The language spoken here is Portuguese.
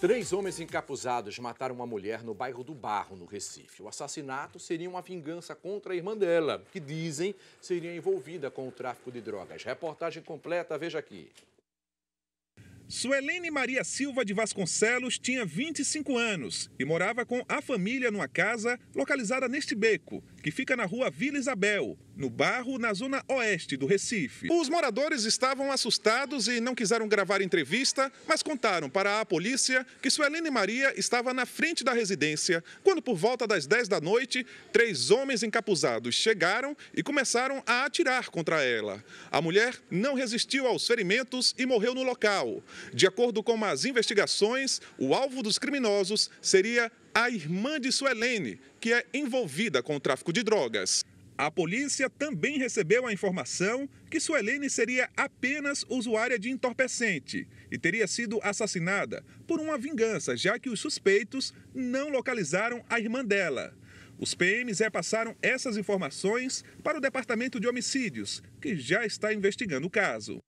Três homens encapuzados mataram uma mulher no bairro do Barro, no Recife. O assassinato seria uma vingança contra a irmã dela, que dizem seria envolvida com o tráfico de drogas. Reportagem completa, veja aqui. Suelene Maria Silva de Vasconcelos tinha 25 anos e morava com a família numa casa localizada neste beco, que fica na rua Vila Isabel, no Barro, na zona oeste do Recife. Os moradores estavam assustados e não quiseram gravar entrevista, mas contaram para a polícia que Suelene Maria estava na frente da residência quando, por volta das 10 da noite, três homens encapuzados chegaram e começaram a atirar contra ela. A mulher não resistiu aos ferimentos e morreu no local. De acordo com as investigações, o alvo dos criminosos seria a irmã de Suelene, que é envolvida com o tráfico de drogas. A polícia também recebeu a informação que Suelene seria apenas usuária de entorpecente e teria sido assassinada por uma vingança, já que os suspeitos não localizaram a irmã dela. Os PMs repassaram essas informações para o Departamento de Homicídios, que já está investigando o caso.